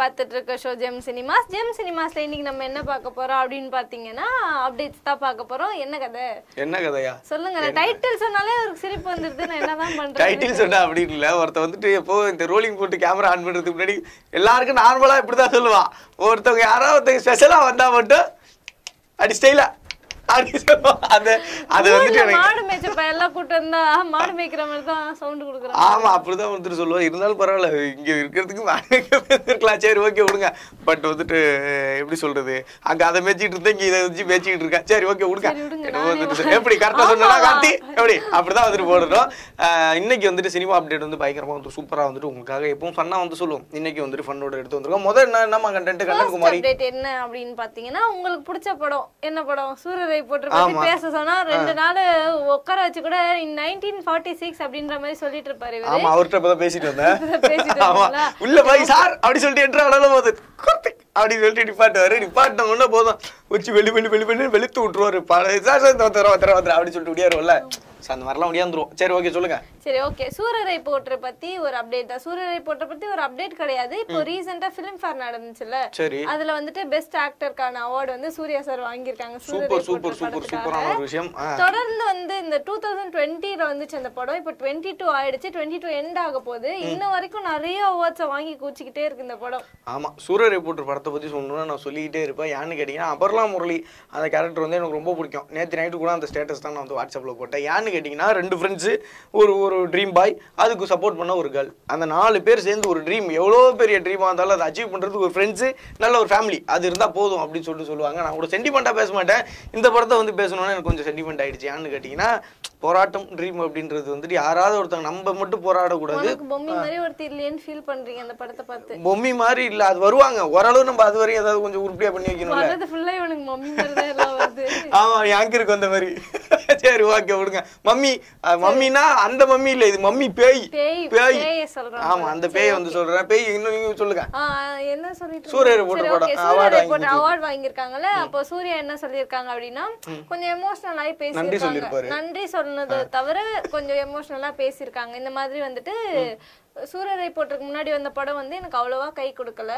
பார்த்துட்டு இருக்க show Gem Cinemas Gem சினிமாஸ்ல இன்னைக்கு நம்ம என்ன பார்க்க போறோம் அப்படின்னு பாத்தீங்கன்னா அப்டேட்ஸ் தான் பார்க்க போறோம் என்ன கதை என்ன கதையா சொல்லுங்க டைட்டில் சொன்னாலே ஒரு சிரிப்பு வந்துருது நான் என்னதான் பண்றேன் டைட்டில் சொன்னா அப்படி இல்ல ஒருத்தர் வந்துட்டு எப்போ இந்த ரோலிங் போட்டு கேமரா ஆன் பண்றதுக்கு முன்னாடி எல்லாருக்கும் நார்மலா இப்படிதான் சொல்லுவான் ஒருத்தவங்க யாராவது ஒருத்தவங்க ஸ்பெஷலா வந்தா மட்டும் அடி ஸ்டைலா அது எல்லாம் மாடு மேய்க்கிற மாதிரி தான் சவுண்ட் ஆமா அப்படிதான் சொல்லுவோம் இருந்தாலும் இங்க சரி ஓகே விடுங்க பட் வந்துட்டு எப்படி சொல்றது அங்க இருக்கா சரி ஓகே எப்படி கார்த்தி அப்படிதான் வந்துட்டு போடுறோம் இன்னைக்கு வந்துட்டு சினிமா அப்டேட் வந்து பயங்கரமா வந்து சூப்பரா வந்துட்டு உங்களுக்காக வந்து சொல்லுவோம் இன்னைக்கு வந்துட்டு ஃபன்னோட எடுத்து என்ன கண்டென்ட் என்ன அப்படின்னு உங்களுக்கு பிடிச்ச படம் என்ன படம் கோட்டை போட்டு பத்தி பேச சொன்னா ரெண்டு நாள் உட்கார வச்சு கூட நைன்டீன் ஃபார்ட்டி சிக்ஸ் அப்படின்ற மாதிரி சொல்லிட்டு இருப்பாரு ஆமா அவர்கிட்ட இப்பதான் பேசிட்டு வந்தேன் உள்ள போய் சார் அப்படி சொல்லிட்டு என்ற ஆனாலும் போது அப்படி சொல்லிட்டு நிப்பாட்டுவாரு நிப்பாட்டின உடனே போதும் வச்சு வெளி வெளி வெளி வெளி வெளுத்து விட்டுருவாரு பழைய சார் சார் தர தர அப்படின்னு சொல்லிட்டு ஓடியாருல்ல ஸோ அந்த மாதிரிலாம் முடியாந்துருவோம் சரி ஓகே சொல்லுங்க சரி ஓகே சூரரை போற்ற பத்தி ஒரு அப்டேட் தான் சூரரை போட்ட பத்தி ஒரு அப்டேட் கிடையாது இப்போ ரீசெண்டா பிலிம் ஃபேர் நடந்துச்சுல சரி அதுல வந்துட்டு பெஸ்ட் ஆக்டருக்கான அவார்டு வந்து சூர்யா சார் வாங்கியிருக்காங்க சூப்பர் சூப்பர் சூப்பர் சூப்பரான ஒரு விஷயம் தொடர்ந்து வந்து இந்த டூ தௌசண்ட் டுவெண்ட்டில வந்துச்சு அந்த படம் இப்போ டுவெண்ட்டி டூ ஆயிடுச்சு டுவெண்ட்டி டூ எண்ட் ஆக போகுது இன்ன வரைக்கும் நிறைய அவார்ட்ஸை வாங்கி கூச்சிக்கிட்டே இருக்கு இந்த படம் ஆமா சூரரை போற்ற படத்தை பத்தி சொல்லணும்னா நான் சொல்லிக்கிட்டே இருப்பேன் ஏன்னு கேட்டீங்கன்னா அபர்லா முரளி அந்த கேரக்டர் வந்து எனக்கு ரொம்ப பிடிக்கும் நேற்று நைட்டு கூட அந்த ஸ்டேட்டஸ் தான் நான் வந்து வாட்ஸ்அப்ல போட்டேன் ஏன்னு கேட்டிங்கன்னா ரெண்டு ஃப்ரெண்ட்ஸு ஒரு ஒரு ட்ரீம் பாய் அதுக்கு சப்போர்ட் பண்ண ஒரு கேர்ள் அந்த நாலு பேர் சேர்ந்து ஒரு ட்ரீம் எவ்வளோ பெரிய ட்ரீமாக இருந்தாலும் அதை அச்சீவ் பண்ணுறதுக்கு ஒரு ஃப்ரெண்ட்ஸு நல்ல ஒரு ஃபேமிலி அது இருந்தால் போதும் அப்படின்னு சொல்லிட்டு சொல்லுவாங்க நான் கூட சென்டிமெண்ட்டாக பேச மாட்டேன் இந்த படத்தை வந்து பேசணும்னு எனக்கு கொஞ்சம் சென்டிமெண்ட் ஆகிடுச்சு ஏன்னு கேட்டிங்கன்னா போராட்டம் ட்ரீம் அப்படின்றது வந்துட்டு யாராவது ஒருத்தங்க நம்ம மட்டும் கூடாது பொம்மி மாதிரி ஒருத்தர் இல்லையன்னு ஃபீல் பண்றீங்க அந்த படத்தை பார்த்து பொம்மி மாதிரி இல்ல அது வருவாங்க ஓரளவு நம்ம அது வரையும் ஏதாவது கொஞ்சம் உருப்படியா பண்ணி வைக்கணும் அது ஃபுல்லா இவனுக்கு மம்மி மாதிரி எல்லாம் வருது ஆமா யாங்கிருக்கு அந்த மாதிரி சரி ஓகே விடுங்க மம்மி மம்மினா அந்த மம்மி இல்ல இது மம்மி பேய் பேய் சொல்றேன் ஆமா அந்த பேய் வந்து சொல்றேன் பேய் இன்னும் நீங்க சொல்லுங்க என்ன சொல்லிட்டு சூரியர் போட்டு படம் அவார்ட் அவார்ட் வாங்கி இருக்காங்கல அப்போ சூர்யா என்ன சொல்லிருக்காங்க அப்படின்னா கொஞ்சம் எமோஷனல் ஆயி பேசி நன்றி சொல்லிருப்பாரு நன்றி சொன்னதை தவிர கொஞ்சம் எமோஷனலா பேசியிருக்காங்க இந்த மாதிரி வந்துட்டு சூரியரை போட்டுக்கு முன்னாடி வந்த படம் வந்து எனக்கு அவ்வளவா கை கொடுக்கல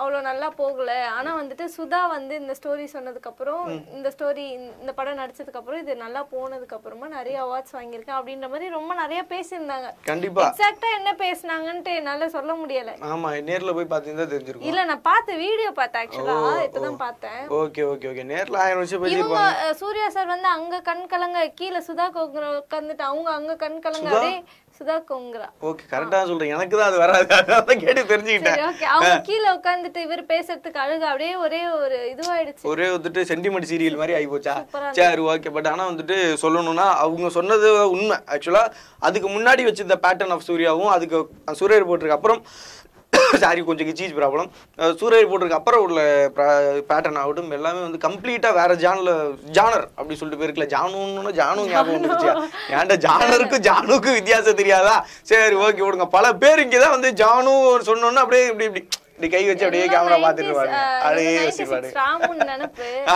அவ்வளவு நல்லா போகல ஆனா வந்துட்டு சுதா வந்து இந்த ஸ்டோரி சொன்னதுக்கு அப்புறம் இந்த ஸ்டோரி இந்த படம் நடிச்சதுக்கு அப்புறம் இது நல்லா போனதுக்கு அப்புறமா நிறைய அவார்ட்ஸ் வாங்கியிருக்கேன் அப்படின்ற மாதிரி ரொம்ப நிறைய பேசியிருந்தாங்க கண்டிப்பா எக்ஸாக்டா என்ன பேசினாங்கன்ட்டு என்னால சொல்ல முடியல ஆமா நேர்ல போய் பாத்தீங்கன்னா தெரிஞ்சிருக்கும் நான் பார்த்து வீடியோ பார்த்தேன் ஆக்சுவலா இப்பதான் பார்த்தேன் ஓகே ஓகே ஓகே ஆயிரம் வருஷம் சூர்யா சார் வந்து அங்க கண் கலங்க கீழே சுதா கோகுரம் உட்காந்துட்டு அவங்க அங்க கண் கலங்க அதே சுதா கோங்கரா ஓகே கரெக்டா சொல்றீங்க எனக்கு தான் அது வராது அதான் கேட்டு தெரிஞ்சுக்கிட்டேன் ஓகே அவங்க கீழ உட்கார்ந்துட்டு இவர் பேசுறதுக்கு அழகு அப்படியே ஒரே ஒரு இதுவாயிடுச்சு ஒரே வந்துட்டு சென்டிமெண்ட் சீரியல் மாதிரி ஆகி போச்சா சரி ஓகே பட் ஆனா வந்துட்டு சொல்லணும்னா அவங்க சொன்னது உண்மை ஆக்சுவலா அதுக்கு முன்னாடி வச்சிருந்த பேட்டர்ன் ஆஃப் சூர்யாவும் அதுக்கு சூரியர் போட்டிருக்கு அப்புறம் சாரி கொஞ்சம் கிச்சீச் ப்ராப்ளம் சூரிய போட்டிருக்க அப்புறம் உள்ள பேட்டர்ன் ஆகட்டும் எல்லாமே வந்து கம்ப்ளீட்டாக வேற ஜானில் ஜானர் அப்படி சொல்லிட்டு போயிருக்கல ஜானுன்னு ஜானு ஞாபகம் வந்துருச்சு ஏன்டா ஜானருக்கும் ஜானுக்கும் வித்தியாசம் தெரியாதா சரி ஓகே விடுங்க பல பேர் இங்கே தான் வந்து ஜானு சொன்னோன்னு அப்படியே இப்படி இப்படி இப்படி கை வச்சு அப்படியே கேமரா பார்த்துட்டு இருப்பாரு யோசிப்பாரு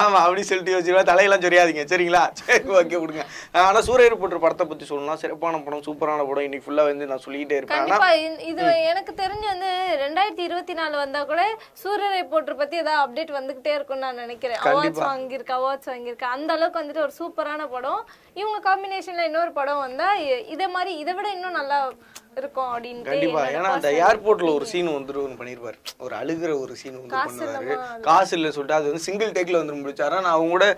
ஆமா அப்படி சொல்லிட்டு வச்சிருவா தலையெல்லாம் சொரியாதீங்க சரிங்களா சரி ஓகே விடுங்க ஆனா சூரியர் போட்டு படத்தை பத்தி சொல்லணும் சிறப்பான படம் சூப்பரான படம் இன்னைக்கு ஃபுல்லா வந்து நான் சொல்லிட்டே இருப்பேன் இது எனக்கு தெரிஞ்சு வந்து ரெண்டாயிரத்தி இருபத்தி நாலு வந்தா கூட சூரியரை போட்டு பத்தி ஏதாவது அப்டேட் வந்துகிட்டே இருக்கும்னு நான் நினைக்கிறேன் அவார்ட்ஸ் வாங்கியிருக்க அவார்ட்ஸ் வாங்கியிருக்க அந்த அளவுக்கு வந்துட்டு ஒரு சூப்பரான படம் இவங்க காம்பினேஷன்ல இன்னொரு படம் வந்தா இதே மாதிரி இதை விட இன்னும் நல்லா இருக்கும் அப்படின்னு கண்டிப்பா ஏன்னா அந்த ஏர்போர்ட்ல ஒரு சீன் வந்துடும் பண்ணிருப்பாரு ஒரு அழுகிற ஒரு சீன் வந்து பண்ணுவாரு காசு இல்லை சொல்லிட்டு அது வந்து சிங்கிள் டேக்ல வந்து முடிச்சாரா நான் அவங்க கூட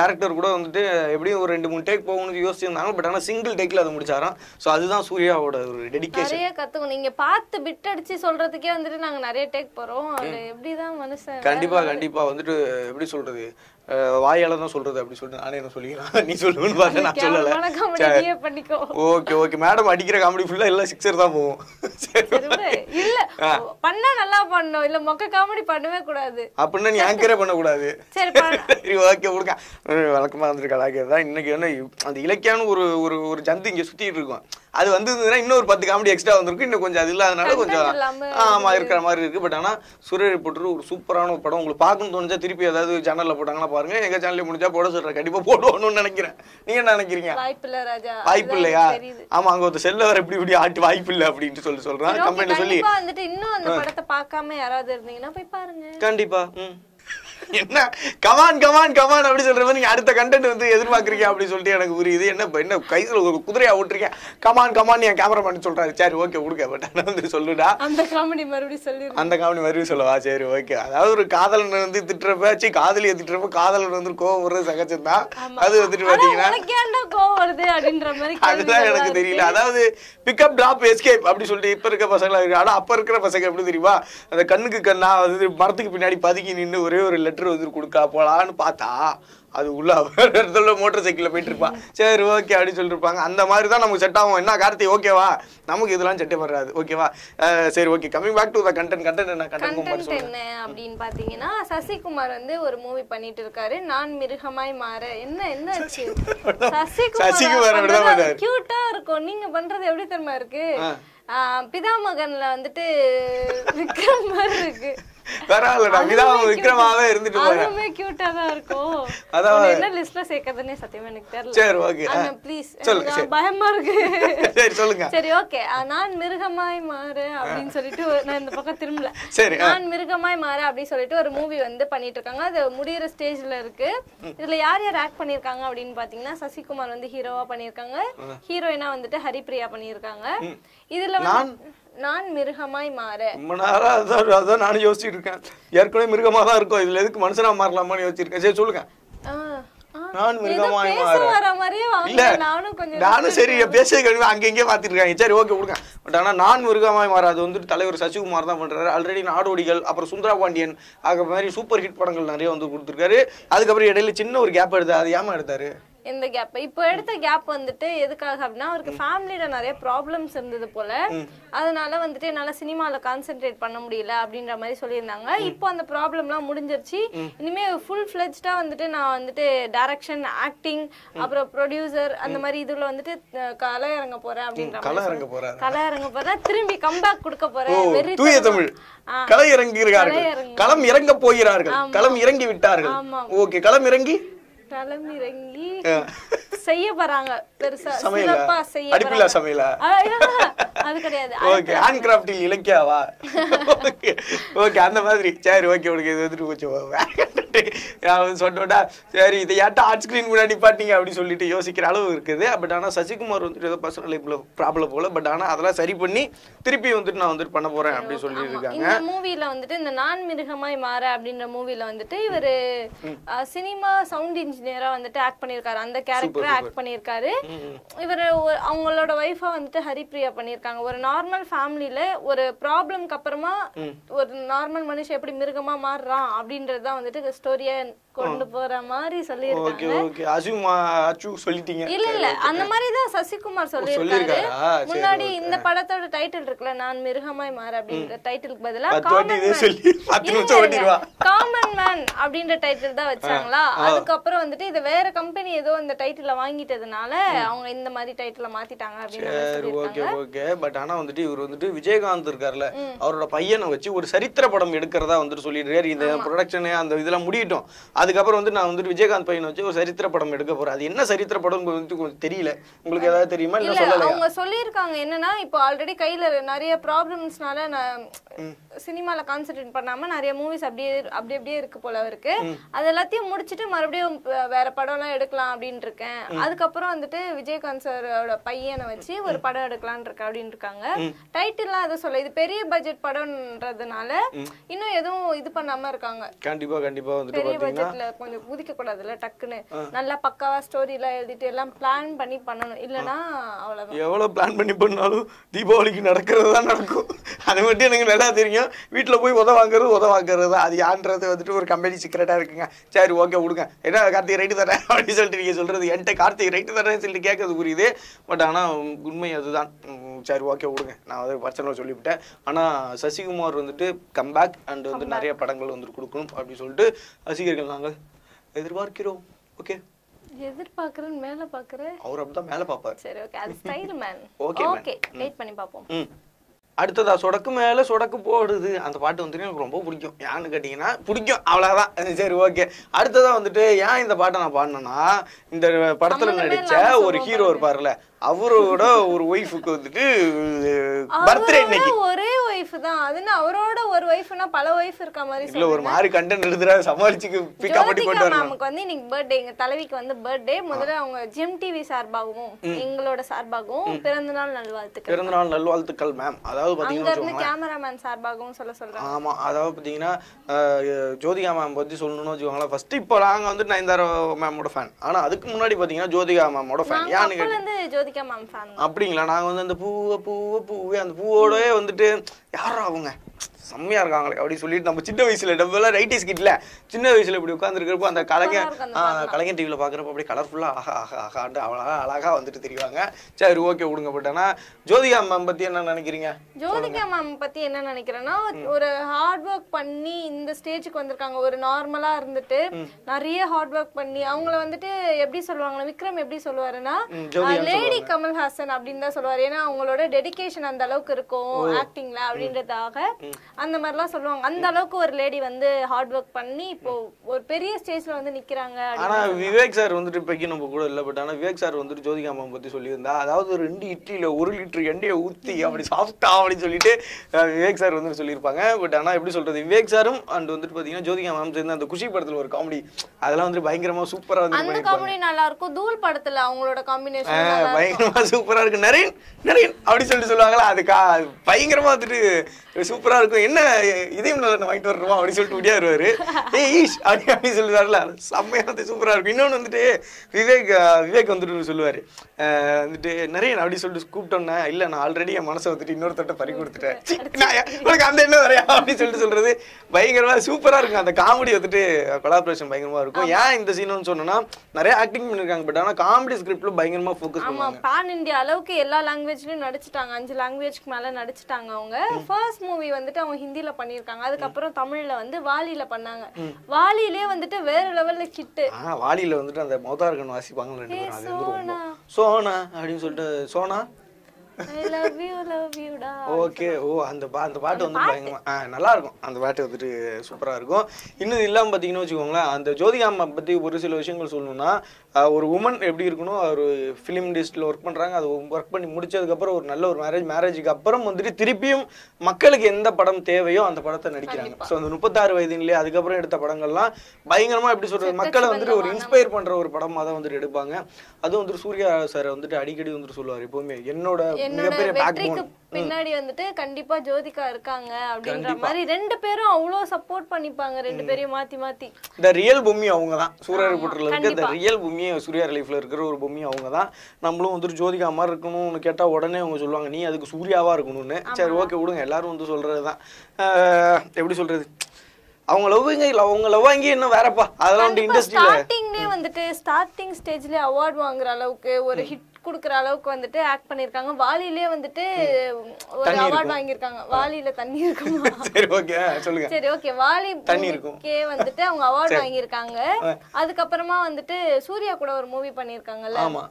டேரக்டர் கூட வந்துட்டு எப்படியும் ஒரு ரெண்டு மூணு டேக் போகணும்னு யோசிச்சிருந்தாங்க பட் ஆனா சிங்கிள் டேக்ல அதை முடிச்சாராம் சோ அதுதான் சூர்யாவோட ஒரு டெடிக்கேஷன் நிறைய கத்துக்கணும் நீங்க பார்த்து பிட் அடிச்சு சொல்றதுக்கே வந்துட்டு நாங்க நிறைய டேக் போறோம் எப்படிதான் மனுஷன் கண்டிப்பா கண்டிப்பா வந்துட்டு எப்படி சொல்றது வாயால தான் சொல்றது அப்படி சொல்லிட்டு நானே என்ன சொல்லிக்கிறேன் நீ சொல்லுவேன்னு பார்த்தா நான் சொல்லல ஓகே ஓகே மேடம் அடிக்கிற காமெடி ஃபுல்லா எல்லாம் பிக்சர் தான் போவோம் இல்ல பண்ணா நல்லா பண்ணோம் இல்ல மொக்க காமெடி பண்ணவே கூடாது அப்படின்னா நீ ஆங்கரே பண்ண கூடாது சரி ஓகே விடுங்க வழக்கமா வந்திருக்கா தான் இன்னைக்கு என்ன அந்த இலக்கியான்னு ஒரு ஒரு ஒரு ஜந்து இங்க சுத்திட்டு இருக்கும் அது வந்ததுன்னா இன்னொரு பத்து காமெடி எக்ஸ்ட்ரா வந்திருக்கும் இன்னும் கொஞ்சம் அது இல்லாதனால கொஞ்சம் ஆமா இருக்கிற மாதிரி இருக்கு பட் ஆனா சுரேரி போட்டு ஒரு சூப்பரான ஒரு படம் உங்களுக்கு பார்க்கணும்னு தோணுச்சா திருப்பி ஏதாவது சேனல்ல போட்டாங்கன்னா பாருங்க எங்க சேனல்ல முடிஞ்சா போட சொல்றேன் கண்டிப்பா போடுவோம்னு நினைக்கிறேன் நீங்க என்ன நினைக்கிறீங்க வாய்ப்பு இல்லையா ஆமா அங்க ஒரு செல்ல வர இப்படி இப்படி ஆட்டி அதுக்கு வாய்ப்பு இல்லை அப்படின்னு சொல்லி சொல்றான் கம்பெனி சொல்லி வந்துட்டு இன்னும் அந்த படத்தை பார்க்காம யாராவது இருந்தீங்கன்னா போய் பாருங்க கண்டிப்பா என்ன கமான் கமான் கமான் அப்படி சொல்ற மாதிரி நீங்க அடுத்த கண்டென்ட் வந்து எதிர்பார்க்குறீங்க அப்படின்னு சொல்லிட்டு எனக்கு புரியுது என்ன என்ன கையில் ஒரு குதிரையா விட்டுருக்கேன் கமான் கமான் என் கேமரா கேமராமேன் சொல்றாரு சரி ஓகே கொடுக்க பட் வந்து சொல்லுடா அந்த காமெடி மறுபடியும் சொல்லி அந்த காமெடி மறுபடியும் சொல்லவா சரி ஓகே அதாவது ஒரு காதலன் வந்து திட்டுறப்ப சரி காதலியை திட்டுறப்ப காதலன் வந்து கோவம் வர்றது சகஜம்தான் அது வந்துட்டு பாத்தீங்கன்னா கோவம் வருது அப்படின்ற மாதிரி அதுதான் எனக்கு தெரியல அதாவது பிக்கப் டிராப் எஸ்கேப் அப்படின்னு சொல்லிட்டு இப்ப இருக்க பசங்களா இருக்கு ஆனா அப்ப இருக்கிற பசங்க எப்படி தெரியுமா அந்த கண்ணுக்கு கண்ணா அது மரத்துக்கு பின்னாடி பதுக்கி நின்று ஒரே ஒரு லெட்டர் மோட்டர் வந்து கொடுக்கா போலான்னு பார்த்தா அது உள்ள இடத்துல மோட்டர் சைக்கிளில் போயிட்டு இருப்பான் சரி ஓகே அப்படின்னு சொல்லிருப்பாங்க அந்த மாதிரி தான் நமக்கு செட் ஆகும் என்ன கார்த்தி ஓகேவா நமக்கு இதெல்லாம் செட்டே படுறாது ஓகேவா சரி okay coming back to the content content என்ன கண்டென்ட் என்ன அப்படின்னு பார்த்தீங்கன்னா சசிகுமார் வந்து ஒரு மூவி பண்ணிட்டு இருக்காரு நான் மிருகமாய் மாற என்ன என்ன சசிகுமார் கியூட்டா இருக்கும் நீங்க பண்றது எப்படி தெரியுமா இருக்கு பிதாமகன்ல வந்துட்டு விக்ரம் மாதிரி இருக்கு பரவாயில்லடா விதாவும் விக்ரமாவே இருந்துட்டு போறேன் அதுவே கியூட்டா தான் இருக்கும் அதான் என்ன லிஸ்ட்ல சேர்க்கிறதுனே சத்தியமா எனக்கு தெரியல சரி ஓகே அண்ணா ப்ளீஸ் சொல்லுங்க பயமா இருக்கு சரி சொல்லுங்க சரி ஓகே நான் மிருகமாய் மாறு அப்படின்னு சொல்லிட்டு நான் இந்த பக்கம் திரும்பல சரி நான் மிருகமாய் மாறு அப்படி சொல்லிட்டு ஒரு மூவி வந்து பண்ணிட்டு இருக்காங்க அது முடியிற ஸ்டேஜ்ல இருக்கு இதுல யார் யார் ஆக்ட் பண்ணிருக்காங்க அப்படின்னு பாத்தீங்கன்னா சசிகுமார் வந்து ஹீரோவா பண்ணிருக்காங்க ஹீரோயினா வந்துட்டு ஹரிப்பிரியா பண்ணிருக்காங்க இதுல வந்து நான் மிருகமாய் மாற ரொம்ப நேரம் அதான் அதான் நானும் யோசிச்சுட்டு இருக்கேன் ஏற்கனவே மிருகமா தான் இருக்கும் இதுல எதுக்கு மனுஷனா மாறலாமான்னு யோசிச்சிருக்கேன் சரி சொல்லுங்க நான் மிருகமாய் மாற இல்ல நானும் சரி பேச கழிவு அங்கங்கே பார்த்துட்டு சரி ஓகே கொடுங்க பட் ஆனா நான் மிருகமாய் மாற அது வந்துட்டு தலைவர் சசிகுமார் தான் பண்றாரு ஆல்ரெடி நாடோடிகள் அப்புறம் சுந்தரா பாண்டியன் ஆக மாதிரி சூப்பர் ஹிட் படங்கள் நிறைய வந்து கொடுத்துருக்காரு அதுக்கப்புறம் இடையில சின்ன ஒரு கேப் எடுத்தாரு அது ஏமா எடுத்தாரு இந்த கேப் இப்போ எடுத்த கேப் வந்துட்டு எதுக்காக அப்படின்னா அவருக்கு ஃபேமிலியில நிறைய ப்ராப்ளம்ஸ் இருந்தது போல அதனால வந்துட்டு என்னால சினிமால கான்சென்ட்ரேட் பண்ண முடியல அப்படின்ற மாதிரி சொல்லியிருந்தாங்க இப்போ அந்த ப்ராப்ளம் எல்லாம் முடிஞ்சிருச்சு இனிமே ஃபுல் ஃபிளெஜ்டா வந்துட்டு நான் வந்துட்டு டைரக்ஷன் ஆக்டிங் அப்புறம் ப்ரொடியூசர் அந்த மாதிரி இதுல வந்துட்டு கலை இறங்க போறேன் அப்படின்ற கலை இறங்க போறேன் கலை இறங்க போறேன் திரும்பி கம்பேக் கொடுக்க போறேன் தூய தமிழ் கலை களம் இறங்க போகிறார்கள் களம் இறங்கி விட்டார்கள் ஓகே களம் இறங்கி களம் செய்ய போறாங்க பெருசா சிறப்பா செய்ய அடிப்பிலா சமையலா அது கிடையாது ஓகே ஹேண்ட் கிராஃப்ட் இலக்கியாவா ஓகே அந்த மாதிரி சரி ஓகே உனக்கு இது வந்துட்டு கொஞ்சம் நான் சொன்னோடா சரி இதை ஏட்டா ஆட் ஸ்க்ரீன் கூட நிப்பாட்டிங்க அப்படின்னு சொல்லிட்டு யோசிக்கிற அளவு இருக்குது பட் ஆனால் சசிகுமார் வந்துட்டு ஏதோ பர்சனல் லைஃப்ல ப்ராப்ளம் போல பட் ஆனால் அதெல்லாம் சரி பண்ணி திருப்பி வந்துட்டு நான் வந்துட்டு பண்ண போறேன் அப்படின்னு சொல்லி இருக்காங்க இந்த மூவில வந்துட்டு இந்த நான் மிருகமாய் மாற அப்படின்ற மூவில வந்துட்டு இவர் சினிமா சவுண்ட் இன்ஜினியர் இன்ஜினியரா வந்துட்டு ஆக்ட் பண்ணிருக்காரு அந்த கேரக்டர் ஆக்ட் பண்ணிருக்காரு இவர் அவங்களோட ஒய்ஃபா வந்துட்டு ஹரிப்ரியா பண்ணிருக்காங்க ஒரு நார்மல் ஃபேமிலியில ஒரு ப்ராப்ளம்க்கு அப்புறமா ஒரு நார்மல் மனுஷன் எப்படி மிருகமா மாறுறான் அப்படின்றதுதான் வந்துட்டு ஸ்டோரியா கொண்டு போற மாதிரி சொல்லியிருக்காங்க இல்ல இல்ல அந்த மாதிரி தான் சசிகுமார் சொல்லியிருக்காரு முன்னாடி இந்த படத்தோட டைட்டில் இருக்குல்ல நான் மிருகமாய் மாற அப்படின்ற டைட்டிலுக்கு பதிலா காமன் மேன் அப்படின்ற டைட்டில் தான் வச்சாங்களா அதுக்கப்புறம் வந்துட்டு இது வேற கம்பெனி ஏதோ இந்த டைட்டில வாங்கிட்டதுனால அவங்க இந்த மாதிரி டைட்டில மாத்திட்டாங்க அப்படின்னு ஓகே ஓகே பட் ஆனா வந்துட்டு இவர் வந்துட்டு விஜயகாந்த் இருக்கார்ல அவரோட பையனை வச்சு ஒரு சரித்திர படம் எடுக்கிறதா வந்துட்டு சொல்லிட்டு இந்த ப்ரொடக்ஷனு அந்த இதெல்லாம் முடியட்டும் அதுக்கப்புறம் வந்து நான் வந்துட்டு விஜயகாந்த் பையனை வச்சு ஒரு சரித்திர படம் எடுக்க போறேன் அது என்ன சரித்திர படம் வந்துட்டு தெரியல உங்களுக்கு ஏதாவது தெரியுமா இல்ல சொல்லல அவங்க சொல்லியிருக்காங்க என்னன்னா இப்போ ஆல்ரெடி கையில நிறைய ப்ராப்ளம்ஸ்னால நான் சினிமால கான்சென்ட்ரேட் பண்ணாம நிறைய மூவிஸ் அப்படியே அப்படி அப்படியே இருக்கு போல இருக்கு அது எல்லாத்தையும் முடிச்சுட்டு மறுபடியும் வேற படம் எல்லாம் எடுக்கலாம் அப்படின்னு இருக்கேன் அதுக்கப்புறம் வந்துட்டு விஜயகாந்த் சாரோட பையனை வச்சு ஒரு படம் எடுக்கலாம் இருக்கேன் அப்படின்னு இருக்காங்க டைட்டில்லாம் அதை சொல்ல இது பெரிய பட்ஜெட் படம்ன்றதுனால இன்னும் எதுவும் இது பண்ணாம இருக்காங்க கண்டிப்பா கண்டிப்பா வந்து பெரிய பட்ஜெட்ல கொஞ்சம் குதிக்க கூடாதுல்ல டக்குன்னு நல்லா பக்காவா ஸ்டோரி எல்லாம் எழுதிட்டு எல்லாம் பிளான் பண்ணி பண்ணணும் இல்லனா அவ்வளவு எவ்வளவு பிளான் பண்ணி பண்ணாலும் தீபாவளிக்கு நடக்கிறது தான் நடக்கும் அதை மட்டும் எனக்கு நல்லா தெரியும் வீட்டுல போய் உதவாங்கிறது உதவாங்கிறது அது யான்றது வந்துட்டு ஒரு கம்பெனி சீக்கிரட்டா இருக்குங்க சரி ஓகே விடுங்க ஏன்னா கார்த்திக் ரைட்டு தரேன் அப்படின்னு சொல்லிட்டு நீங்கள் சொல்கிறது என்கிட்ட கார்த்திக் ரைட்டு தரேன்னு சொல்லிட்டு கேட்கறது புரியுது பட் ஆனால் உண்மை அதுதான் சரி ஓகே விடுங்க நான் வந்து பர்சனலாக சொல்லிவிட்டேன் ஆனால் சசிகுமார் வந்துட்டு கம்பேக் அண்ட் வந்து நிறைய படங்கள் வந்து கொடுக்கணும் அப்படின்னு சொல்லிட்டு ரசிகர்கள் நாங்கள் எதிர்பார்க்கிறோம் ஓகே எதிர்பார்க்கறேன் மேல பாக்குறேன் அவர் அப்படிதான் மேல பாப்பாரு சரி ஓகே அது style man okay okay wait பண்ணி பாப்போம் அடுத்ததா சொடக்கு மேலே சொடக்கு போடுது அந்த பாட்டு வந்துட்டு எனக்கு ரொம்ப பிடிக்கும் ஏன்னு கேட்டிங்கன்னா பிடிக்கும் அவ்வளோதான் சரி ஓகே அடுத்ததாக வந்துட்டு ஏன் இந்த பாட்டை நான் பாடினேன்னா இந்த படத்தில் நடித்த ஒரு ஹீரோ இருப்பார்ல அவரோட ஒரு ஒய்ஃபுக்கு வந்துட்டு பர்த்டே இன்னைக்கு ஒரே ஒய்ஃப் தான் அதுன்னு அவரோட ஒரு ஒய்ஃப்னா பல ஒய்ஃப் இருக்க மாதிரி இல்ல ஒரு மாதிரி கண்டென்ட் எழுதுறா சமாளிச்சுக்கு அப் பண்ணி கொண்டு வரணும் நமக்கு வந்து இன்னைக்கு பர்த்டே எங்க தலைவிக்கு வந்து பர்த்டே முதல்ல அவங்க ஜிம் டிவி சார்பாகவும் எங்களோட சார்பாகவும் பிறந்தநாள் நல்வாழ்த்துக்கள் பிறந்தநாள் நல்வாழ்த்துக்கள் மேம் அதாவது பாத்தீங்கன்னா அங்க இருந்து கேமராமேன் சார்பாகவும் சொல்ல சொல்றாங்க ஆமா அதாவது பாத்தீங்கன்னா ஜோதிகா மேம் பத்தி சொல்லணும்னு வச்சுக்கோங்களேன் ஃபர்ஸ்ட் இப்போ நாங்க வந்து நயன்தாரா மேமோட ஃபேன் ஆனா அதுக்கு முன்னாடி பாத்தீங்கன்னா ஜோதிகா மேமோட ஃபேன் ஏன்னு கேட்டு மேம் ஃபேன் அப்படிங்களா நாங்கள் வந்து அந்த பூவை பூவை பூவே அந்த பூவோடவே வந்துட்டு யாரும் அவங்க செம்மையாக இருக்காங்களே அப்படின்னு சொல்லிட்டு நம்ம சின்ன வயசில் நம்மளாம் ரைட்டிஸ் கிட்ல சின்ன வயசில் இப்படி உட்காந்துருக்கிறப்போ அந்த கலைஞர் கலைஞர் டிவியில் பார்க்குறப்ப அப்படியே கலர்ஃபுல்லாக ஆஹா ஆஹா ஆகாண்டு அவ்வளோ அழகாக வந்துட்டு தெரிவாங்க சரி ஓகே விடுங்க பட்டேன்னா ஜோதிகா மேம் பற்றி என்ன நினைக்கிறீங்க ஜோதிகா மேம் பற்றி என்ன நினைக்கிறேன்னா ஒரு ஹார்ட் ஒர்க் பண்ணி இந்த ஸ்டேஜுக்கு வந்திருக்காங்க ஒரு நார்மலாக இருந்துட்டு நிறைய ஹார்ட் ஒர்க் பண்ணி அவங்கள வந்துட்டு எப்படி சொல்லுவாங்கன்னா விக்ரம் எப்படி சொல்லுவாருன்னா லேடி கமல்ஹாசன் அப்படின்னு தான் சொல்லுவார் ஏன்னா அவங்களோட டெடிக்கேஷன் அந்த அளவுக்கு இருக்கும் ஆக்டிங்ல அப்படின்றதாக அந்த மாதிரிலாம் சொல்லுவாங்க அந்த அளவுக்கு ஒரு லேடி வந்து ஹார்ட் ஒர்க் பண்ணி இப்போ ஒரு பெரிய ஸ்டேஜ்ல வந்து நிக்கிறாங்க ஆனா விவேக் சார் வந்துட்டு இப்போ நம்ம கூட இல்லை பட் ஆனா விவேக் சார் வந்துட்டு ஜோதிகா அம்மா பத்தி சொல்லியிருந்தா அதாவது ஒரு ரெண்டு இட்லியில ஒரு லிட்டர் எண்ணெயை ஊத்தி அப்படி சாப்பிட்டா அப்படின்னு சொல்லிட்டு விவேக் சார் வந்துட்டு சொல்லியிருப்பாங்க பட் ஆனா எப்படி சொல்றது விவேக் சாரும் அண்ட் வந்துட்டு பாத்தீங்கன்னா ஜோதிகா மேம் சேர்ந்து அந்த குஷி படத்துல ஒரு காமெடி அதெல்லாம் வந்து பயங்கரமா சூப்பரா வந்து அந்த காமெடி நல்லா இருக்கும் தூள் படத்துல அவங்களோட காம்பினேஷன் பயங்கரமா சூப்பரா இருக்கு நரேன் நரேன் அப்படி சொல்லிட்டு சொல்லுவாங்களா அதுக்கா பயங்கரமா வந்துட்டு சூப்பரா இருக்கும் என்ன இதையும் நல்லா வாங்கிட்டு வரணுமா அப்படின்னு சொல்லிட்டு ஓடியா வருவாரு ஏ அப்படி அப்படின்னு சொல்லுவாருல செம்மையா வந்து சூப்பரா இருக்கும் இன்னொன்று வந்துட்டு விவேக் விவேக் வந்துட்டு சொல்லுவாரு வந்துட்டு நிறைய அப்படி சொல்லிட்டு கூப்பிட்டோம்னா இல்ல நான் ஆல்ரெடி என் மனசை வந்துட்டு இன்னொருத்தட்ட பறி கொடுத்துட்டேன் உனக்கு அந்த என்ன வரையா அப்படின்னு சொல்லிட்டு சொல்றது பயங்கரமா சூப்பரா இருக்கும் அந்த காமெடி வந்துட்டு கொலாபரேஷன் பயங்கரமா இருக்கும் ஏன் இந்த சீனுன்னு சொன்னோம்னா நிறைய ஆக்டிங் பண்ணிருக்காங்க பட் ஆனா காமெடி ஸ்கிரிப்ட்ல பயங்கரமா ஃபோக்கஸ் பண்ணுவாங்க பான் இந்தியா அளவுக்கு எல்லா லாங்குவேஜ்லயும் நடிச்சிட்டாங்க அஞ்சு லாங்குவேஜ்க்கு மேல நடிச்சிட்டாங்க அவங்க ஃபர்ஸ்ட் மூவி வந்துட்டு அவங்க ஹிந்தியில பண்ணிருக்காங்க அதுக்கப்புறம் தமிழ்ல வந்து வாலியில பண்ணாங்க வாலியிலே வந்துட்டு வேற லெவல்ல கிட்டு வாலியில வந்துட்டு அந்த மௌதார்கன் வாசிப்பாங்க சோனா அப்படின்னு சொல்லிட்டு சோனா ஓகே ஓ அந்த அந்த பாட்டு வந்து பயங்கரமா நல்லா இருக்கும் அந்த பாட்டு வந்துட்டு சூப்பராக இருக்கும் இன்னும் இல்லாமல் பார்த்தீங்கன்னு வச்சுக்கோங்களேன் அந்த ஜோதிகாம்மா பற்றி ஒரு சில விஷயங்கள் சொல்லணும்னா ஒரு உமன் எப்படி இருக்கணும் ஒரு ஃபிலிம் இண்டஸ்ட்ரியில் ஒர்க் பண்ணுறாங்க அது ஒர்க் பண்ணி முடிச்சதுக்கப்புறம் ஒரு நல்ல ஒரு மேரேஜ் மேரேஜுக்கு அப்புறம் வந்துட்டு திருப்பியும் மக்களுக்கு எந்த படம் தேவையோ அந்த படத்தை நடிக்கிறாங்க ஸோ அந்த முப்பத்தாறு வயதுலேயே அதுக்கப்புறம் எடுத்த படங்கள்லாம் பயங்கரமாக எப்படி சொல்கிறது மக்களை வந்துட்டு ஒரு இன்ஸ்பயர் பண்ணுற ஒரு படமாக தான் வந்துட்டு எடுப்பாங்க அதுவும் வந்துட்டு சூர்யா சார் வந்துட்டு அடிக்கடி வந்துட்டு சொல்லுவார் எப்போவுமே என்னோட மிகப்பெரிய பேக் போன் பின்னாடி வந்துட்டு கண்டிப்பா ஜோதிகா இருக்காங்க அப்படின்ற மாதிரி ரெண்டு பேரும் அவ்வளவு சப்போர்ட் பண்ணிப்பாங்க ரெண்டு பேரையும் மாத்தி மாத்தி இந்த ரியல் பூமி அவங்க தான் சூரியர் போட்டுல இருக்க இந்த ரியல் பூமி சூர்யா லைஃப்ல இருக்கிற ஒரு பூமி அவங்க தான் நம்மளும் வந்துட்டு ஜோதிகா மாதிரி இருக்கணும்னு கேட்டா உடனே அவங்க சொல்லுவாங்க நீ அதுக்கு சூர்யாவா இருக்கணும்னு சரி ஓகே விடுங்க எல்லாரும் வந்து சொல்றதுதான் எப்படி சொல்றது அவங்க லவ்ங்க இல்ல அவங்க லவ் வாங்கி இன்னும் வேறப்பா அதெல்லாம் வந்து இண்டஸ்ட்ரியில ஸ்டார்டிங்லயே வந்துட்டு ஸ்டார்டிங் ஸ்டேஜ்ல அவார்ட் வாங்குற அளவுக்கு ஒரு ஹிட் கொடுக்குற அளவுக்கு வந்துட்டு ஆக்ட் பண்ணிருக்காங்க வாலிலே வந்துட்டு ஒரு அவார்ட் வாங்கியிருக்காங்க வாலில தண்ணி இருக்கும் சரி ஓகே சொல்லுங்க சரி ஓகே வாலி தண்ணி இருக்கும் கே வந்துட்டு அவங்க அவார்ட் வாங்கியிருக்காங்க அதுக்கப்புறமா வந்துட்டு சூர்யா கூட ஒரு மூவி பண்ணியிருக்காங்கல்ல ஆமா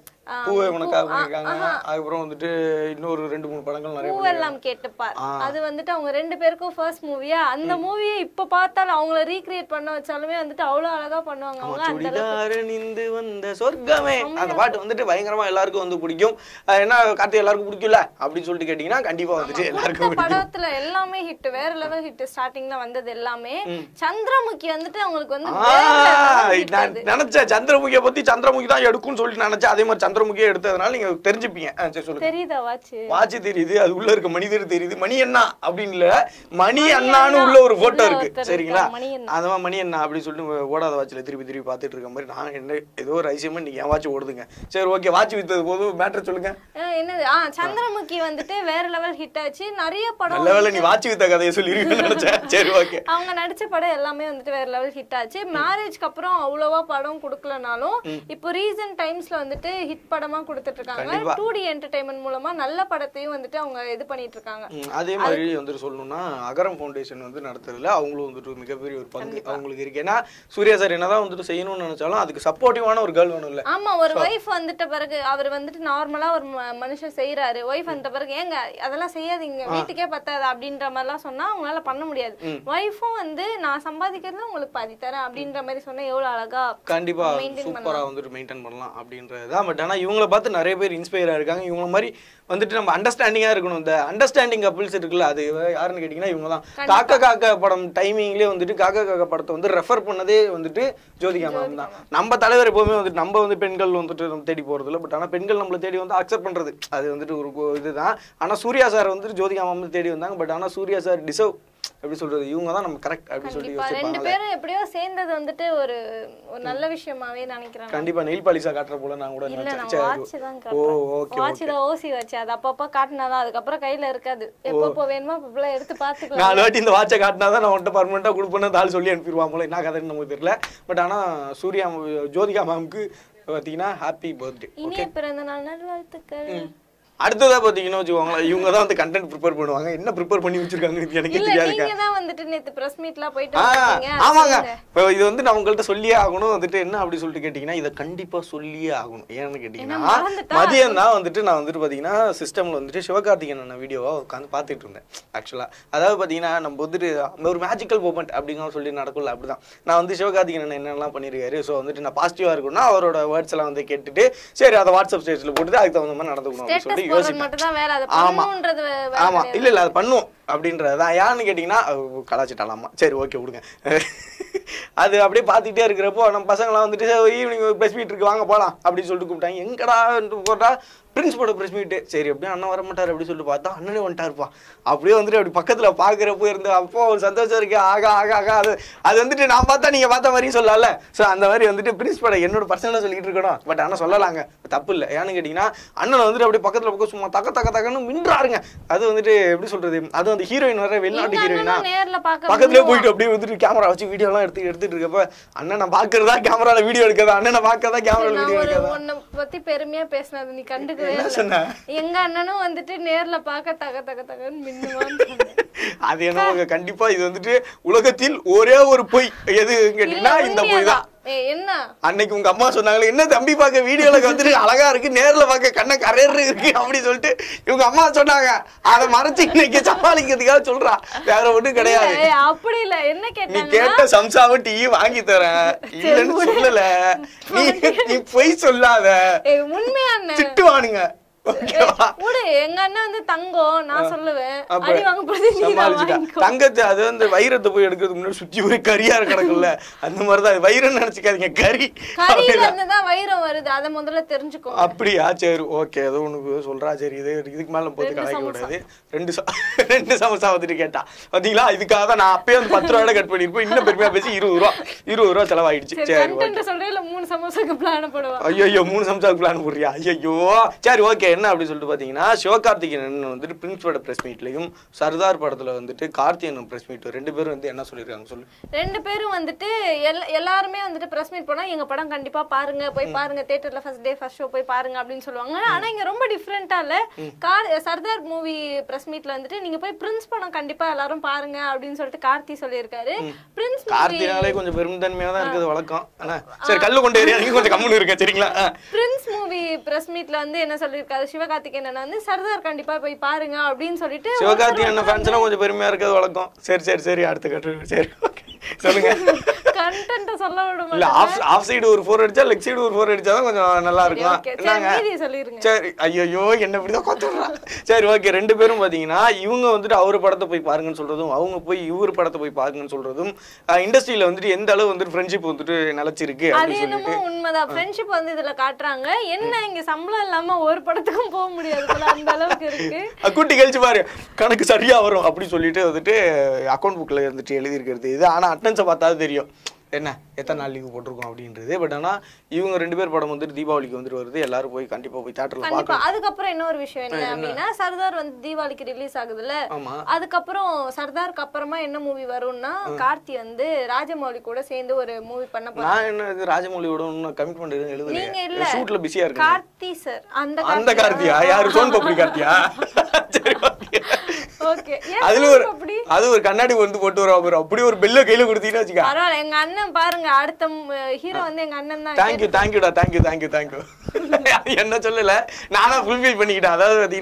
பூவே உனக்காக பண்ணிருக்காங்க அதுக்கப்புறம் வந்துட்டு இன்னொரு ரெண்டு மூணு படங்கள் நிறைய பூவெல்லாம் கேட்டுப்பார் அது வந்துட்டு அவங்க ரெண்டு பேருக்கும் ஃபர்ஸ்ட் மூவியா அந்த மூவியை இப்ப பார்த்தாலும் அவங்கள ரீக்ரியேட் பண்ண வச்சாலுமே வந்துட்டு அவ்வளவு அழகா பண்ணுவாங்க அவங்க அந்த வந்த சொர்க்கமே அந்த பாட்டு வந்துட்டு பயங்கரமா எல்லாருக்கும் வந்து பிடிக்கும் ஏன்னா கார்த்திக் எல்லாருக்கும் பிடிக்கும்ல அப்படின்னு சொல்லிட்டு கேட்டீங்கன்னா கண்டிப்பா வந்துட்டு எல்லாருக்கும் படத்துல எல்லாமே ஹிட் வேற லெவல் ஹிட் ஸ்டார்டிங்ல வந்தது எல்லாமே சந்திரமுகி வந்துட்டு அவங்களுக்கு வந்து நினைச்சேன் சந்திரமுகியை பத்தி சந்திரமுகி தான் எடுக்கும்னு சொல்லிட்டு நினைச்சேன் அதே மாதிரி சந்திரமுகியை எடுத்ததுனால நீங்க தெரிஞ்சுப்பீங்க தெரியுதா வாட்ச் தெரியுது அது உள்ள இருக்க மனிதர் தெரியுது மணி அண்ணா அப்படின்னு மணி அண்ணான்னு உள்ள ஒரு போட்டோ இருக்கு சரிங்களா அதான் மணி அண்ணா அப்படின்னு சொல்லிட்டு ஓடாத வாட்சில திருப்பி திருப்பி பாத்துட்டு இருக்க மாதிரி நான் என்ன ஏதோ ஒரு ஐசியமா நீங்க என் வாட்ச் ஓடுதுங்க சரி ஓகே வாட்ச் வித்தது போது மேட்டர் சொல்லுங்க என்னது ஆ சந்திரமுகி வந்துட்டு வேற லெவல் ஹிட் ஆச்சு நிறைய படம் லெவல் நீ வாட்சி வித்த கதையை சொல்லிருக்கீங்க சரி ஓகே அவங்க நடிச்ச படம் எல்லாமே வந்துட்டு வேற லெவல் ஹிட் ஆச்சு மேரேஜ்க்கு அப்புறம் அவ்வளோவா படம் கொடுக்கலனாலும் இப்போ ரீசன்ட் டைம்ஸ்ல வந்துட்டு ஹிட் படமா கொடுத்துட்டு இருக்காங்க 2D என்டர்டெயின்மென்ட் மூலமா நல்ல படத்தையும் வந்துட்டு அவங்க இது பண்ணிட்டு இருக்காங்க அதே மாதிரி வந்துட்டு சொல்லணும்னா அகரம் ஃபவுண்டேஷன் வந்து நடத்துறதுல அவங்களும் வந்துட்டு மிகப்பெரிய ஒரு பங்கு அவங்களுக்கு இருக்கு ஏன்னா சூர்யா சார் என்னதான் வந்துட்டு செய்யணும்னு நினைச்சாலும் அதுக்கு சப்போர்ட்டிவான ஒரு கேர்ள் வேணும் இல்ல ஆமா ஒரு வைஃப் வந்துட்ட பிறகு அவர் வந்துட்டு நார்மலா ஒரு மனுஷன் செய்யறாரு ஒய்ஃப் அந்த பிறகு ஏங்க அதெல்லாம் செய்யாதீங்க வீட்டுக்கே பத்தாது அப்படின்ற மாதிரிலாம் சொன்னா அவங்களால பண்ண முடியாது ஒய்ஃபும் வந்து நான் சம்பாதிக்கிறது உங்களுக்கு பாதி தரேன் அப்படின்ற மாதிரி சொன்னா எவ்வளவு அழகா கண்டிப்பா சூப்பரா வந்துட்டு மெயின்டைன் பண்ணலாம் அப்படின்றதுதான் பட் ஆனா இவங்கள பார்த்து நிறைய பேர் இன்ஸ்பயரா இருக்காங்க இவங்க மாதிரி வந்துட்டு நம்ம அண்டர்ஸ்டாண்டிங்கா இருக்கணும் இந்த அண்டர்ஸ்டாண்டிங் கப்பிள்ஸ் இருக்குல்ல அது யாருன்னு கேட்டீங்கன்னா இவங்க தான் காக்கா காக்கா படம் டைமிங்லேயே வந்துட்டு காக்கா காக்கா படத்தை வந்து ரெஃபர் பண்ணதே வந்துட்டு ஜோதிகா மேம் தான் நம்ம தலைவர் எப்பவுமே வந்துட்டு நம்ம வந்து பெண்கள் வந்துட்டு தேடி போறது இல்லை பட் ஆனா பெண்கள் பெண்கள் நம்மளை தேடி வந்து அக்செப்ட் பண்ணுறது அது வந்துட்டு ஒரு இதுதான் ஆனால் சூர்யா சார் வந்துட்டு ஜோதிகா மாமன் தேடி வந்தாங்க பட் ஆனால் சூர்யா சார் டிசர்வ் எப்படி சொல்றது இவங்க தான் நம்ம கரெக்ட் அப்படி சொல்லி ரெண்டு பேரும் எப்படியோ சேர்ந்தது வந்துட்டு ஒரு ஒரு நல்ல விஷயமாவே நினைக்கிறேன் கண்டிப்பா நெயில் பாலிஷா காட்டுற போல நான் கூட நினைச்சேன் ஓ ஓகே வாட்ச் தான் ஓசி வச்சு அது அப்பப்ப காட்டினா தான் அதுக்கு அப்புறம் கையில இருக்காது எப்போ போ வேணுமோ அப்பப்ப எடுத்து பாத்துக்கலாம் நான் வாட்டி இந்த வாட்சை காட்டினா தான் நான் உன்ட்ட பர்மனண்டா கொடுப்பேன்னு தாள் சொல்லி அனுப்பிடுவாங்க போல என்ன கதைன்னு நமக்கு தெரியல பட் ஆனா சூர்யா ஜோதிகா மேம்க்கு பார்த்தீங்கன்னா ஹாப்பி பர்த்டே இனிய பிறந்த நாள் நல்வாழ்த்துக்கள் அடுத்ததாக பார்த்தீங்கன்னா வச்சுக்கோங்களேன் இவங்க தான் வந்து கண்டென்ட் ப்ரிப்பேர் பண்ணுவாங்க என்ன ப்ரிப்பேர் பண்ணி வச்சிருக்காங்க எனக்கு தெரியாது வந்துட்டு ஆமாங்க இப்போ இது வந்து நான் உங்கள்ட்ட சொல்லியே ஆகணும் வந்துட்டு என்ன அப்படி சொல்லிட்டு கேட்டிங்கன்னா இதை கண்டிப்பாக சொல்லியே ஆகணும் ஏன்னு கேட்டீங்கன்னா மதியம் தான் வந்துட்டு நான் வந்துட்டு பார்த்தீங்கன்னா சிஸ்டமில் வந்துட்டு சிவகார்த்திகன் அண்ணன் வீடியோவாக உட்காந்து பார்த்துட்டு இருந்தேன் ஆக்சுவலாக அதாவது பார்த்தீங்கன்னா நம்ம வந்துட்டு அந்த ஒரு மேஜிக்கல் மூமெண்ட் அப்படிங்கிற சொல்லி நடக்கும்ல அப்படி தான் நான் வந்து சிவகார்த்திகன் அண்ணன் என்னெல்லாம் பண்ணியிருக்காரு ஸோ வந்துட்டு நான் பாசிட்டிவா இருக்கணும்னா அவரோட வேர்ட்ஸ் எல்லாம் வந்து கேட்டுட்டு சரி அதை வாட்ஸ்அப் ஸ்டேஜில் போட்டுட்டு அதுக்கு தகுந்த மாதிரி நடந்துக்கணும் அப்படின்னு சொல்லி ஆமா இல்ல இல்ல அது பண்ணுவோம் அப்படின்றதுதான் யாருன்னு கேட்டீங்கன்னா கலாச்சிட்டாலாமா சரி ஓகே விடுங்க அது அப்படியே பார்த்துக்கிட்டே இருக்கிறப்போ நம்ம பசங்களாம் வந்துட்டு ஈவினிங் ப்ரெஸ் மீட் இருக்கு வாங்க போகலாம் அப்படின்னு சொல்லிட்டு கூப்பிட்டாங்க எங்கடா போட்டா பிரின்ஸ்பலோட பிரஸ் மீட்டு சரி அப்படியே அண்ணன் வர மாட்டார் அப்படின்னு சொல்லிட்டு பார்த்தா அண்ணனே வந்துட்டாருப்பா அப்படியே வந்துட்டு அப்படி பக்கத்தில் பார்க்குறப்போ இருந்து அப்போ ஒரு சந்தோஷம் இருக்கு ஆகா ஆகா ஆகா அது அது வந்துட்டு நான் பார்த்தா நீங்கள் பார்த்த மாதிரியும் சொல்லல ஸோ அந்த மாதிரி வந்துட்டு பிரின்ஸ்பலை என்னோட பர்சனலாக சொல்லிட்டு இருக்கணும் பட் ஆனால் சொல்லலாங்க தப்பு இல்லை ஏன்னு கேட்டிங்கன்னா அண்ணன் வந்துட்டு அப்படியே பக்கத்தில் பக்கம் சும்மா தக்க தக்க தக்கன்னு மின்றாருங்க அது வந்துட்டு எப்படி சொல்கிறது அது அந்த ஹீரோயின் வர வெளிநாட்டு ஹீரோயினா பக்கத்துலேயே போயிட்டு அப்படியே வந்துட்டு கேமரா வச்சு வீடியோலாம் எடுத்து எடுத்துட்டு இருக்கப்ப அண்ணன் நான் பார்க்குறதா கேமராவில் வீடியோ எடுக்கிறதா அண்ணனை பார்க்கறதா கேமராவில் வீடியோ எடுக்கிறதா பற்றி பெருமையாக பேசினது நீ கண்டுக்க சொன்ன எங்க அண்ணனும் வந்துட்டு நேர்ல பார்க்க தக தக தகன்னு மின்னுவான் அது என்ன கண்டிப்பா இது வந்துட்டு உலகத்தில் ஒரே ஒரு பொய் எது கேட்டீங்கன்னா இந்த பொய் தான் அன்னைக்கு உங்க அம்மா சொன்னாங்களே என்ன தம்பி பார்க்க வீடியோல வந்துட்டு அழகா இருக்கு நேர்ல பார்க்க கண்ண கரையர் இருக்கு அப்படின்னு சொல்லிட்டு இவங்க அம்மா சொன்னாங்க அத மறைச்சு இன்னைக்கு சமாளிக்கிறதுக்காக சொல்றா வேற ஒண்ணும் கிடையாது அப்படி இல்ல என்ன நீ கேட்ட சம்சாவும் டீ வாங்கி தரேன் இல்லன்னு சொல்லல நீ நீ பொய் சொல்லாத உண்மையா திட்டுவானுங்க எங்க வந்து தங்கம் நான் சொல்லுவேன் அடி வாங்க தங்கத்தை அது வந்து வைரத்தை போய் எடுக்கிறதுக்கு முன்னாடி சுத்தி ஒரு கரியா கிடக்கும்ல அந்த மாதிரி தான் வைரம் நினைச்சுக்காதீங்க இருந்து வைரம் வருது முதல்ல தெரிஞ்சுக்கோ அப்படியா சரி ஓகே ஏதோ உனக்கு சொல்றா சரி இது இதுக்கு மேல போது கலாய்க்க கூடாது ரெண்டு ரெண்டு சமோசா வந்துட்டு கேட்டா பாத்தீங்களா இதுக்காக தான் நான் அப்பயே வந்து பத்து ரூபாய் கட் பண்ணிருப்போம் இன்னும் பெருமையா பேசி இருபது ரூபா இருபது ரூபா செலவாயிடுச்சு சரி சொல்றேன் மூணு சமோசாக்கு பிளான் போடுவோம் ஐயோ மூணு சமோசாக்கு பிளான் போடுறியா ஐயோ சரி ஓகே என்ன அப்படின்னு சொல்லிட்டு பார்த்தீங்கன்னா சிவகார்த்திகேயன் வந்துட்டு பிரின்ஸ் பட ப்ரெஸ் மீட்லையும் சர்தார் படத்தில் வந்துட்டு கார்த்திகேயன் ப்ரெஸ் மீட் ரெண்டு பேரும் வந்து என்ன சொல்லியிருக்காங்க சொல்லு ரெண்டு பேரும் வந்துட்டு எல் எல்லாருமே வந்துட்டு ப்ரெஸ் மீட் போனால் எங்கள் படம் கண்டிப்பாக பாருங்க போய் பாருங்க தேட்டரில் ஃபர்ஸ்ட் டே ஃபர்ஸ்ட் ஷோ போய் பாருங்க அப்படின்னு சொல்லுவாங்க ஆனால் இங்கே ரொம்ப டிஃப்ரெண்டாக இல்லை கார் சர்தார் மூவி ப்ரெஸ் மீட்டில் வந்துட்டு நீங்கள் போய் பிரின்ஸ் படம் கண்டிப்பாக எல்லாரும் பாருங்க அப்படின்னு சொல்லிட்டு கார்த்தி சொல்லியிருக்காரு பிரின்ஸ் கார்த்தினாலே கொஞ்சம் பெருந்தன்மையாக தான் இருக்குது வழக்கம் ஆனால் சரி கல் கொண்டு ஏரியா கொஞ்சம் கம்முன்னு இருக்கேன் சரிங்களா பிரின்ஸ் மூவி ப்ரெஸ் மீட்டில் வந்து என்ன சொல்லியிருக்காரு சிவகார்த்திகேயன் அண்ணன் வந்து சர்தார் கண்டிப்பா போய் பாருங்க அப்படின்னு சொல்லிட்டு சிவகார்த்திகேயன் ஃபேன்ஸ்லாம் கொஞ்சம் பெருமையா இருக்கிறது வழக்கம் சரி சரி சரி அடுத்த கட்டு சரி ஓகே சொல்லுங்க கண்டென்ட் சொல்ல விடுமா இல்ல ஆஃப் சைடு ஒரு ஃபோர் அடிச்சா லெக் சைடு ஒரு ஃபோர் அடிச்சா தான் கொஞ்சம் நல்லா இருக்கும் நாங்க சரி ஐயோ என்ன இப்படி தான் கொஞ்சம் சரி ஓகே ரெண்டு பேரும் பாத்தீங்கன்னா இவங்க வந்துட்டு அவர் படத்தை போய் பாருங்கன்னு சொல்றதும் அவங்க போய் இவர் படத்தை போய் பாருங்கன்னு சொல்றதும் இண்டஸ்ட்ரியில வந்துட்டு எந்த அளவு வந்துட்டு ஃப்ரெண்ட்ஷிப் வந்துட்டு நிலைச்சிருக்கு அது என்னமோ உண்மைதான் ஃப்ரெண்ட்ஷிப் வந்து இதுல காட்டுறாங்க என்ன இங்க சம்பளம் இல்லாம ஒரு படத்துக்கும் போக முடியாது அந்த அளவுக்கு இருக்கு கூட்டி கழிச்சு பாரு கணக்கு சரியா வரும் அப்படின்னு சொல்லிட்டு வந்துட்டு அக்கௌண்ட் புக்ல எழுதி இருக்கிறது இது ஆனா அட்டன்ஸை பார்த்தா தெரியும் என்ன எத்தனை நாள் லீவ் போட்டிருக்கோம் அப்படின்றது பட் ஆனால் இவங்க ரெண்டு பேர் படம் வந்துட்டு தீபாவளிக்கு வந்துட்டு வருது எல்லாரும் போய் கண்டிப்பா போய் தேட்டர்ல பார்க்கலாம் அதுக்கப்புறம் இன்னொரு விஷயம் என்ன அப்படின்னா சர்தார் வந்து தீபாவளிக்கு ரிலீஸ் ஆகுதுல்ல அதுக்கப்புறம் சர்தாருக்கு அப்புறமா என்ன மூவி வரும்னா கார்த்தி வந்து ராஜமௌலி கூட சேர்ந்து ஒரு மூவி பண்ண போறேன் நான் என்ன ராஜமௌலியோட ஒன்றும் கமிட்மெண்ட் எதுவும் நீங்க இல்ல ஷூட்ல பிஸியா இருக்கு கார்த்தி சார் அந்த அந்த கார்த்தியா யாரு சோன் பப்ரி கார்த்தியா சரி ஓகே அதுல ஒரு அது ஒரு கண்ணாடி வந்து போட்டு அப்படி ஒரு கையில எங்க அண்ணன் பாருங்க அடுத்த ஹீரோ வந்து எங்க அண்ணன் தான் தேங்க்யூடா தேங்க்யூ என்ன சொல்லல அதாவது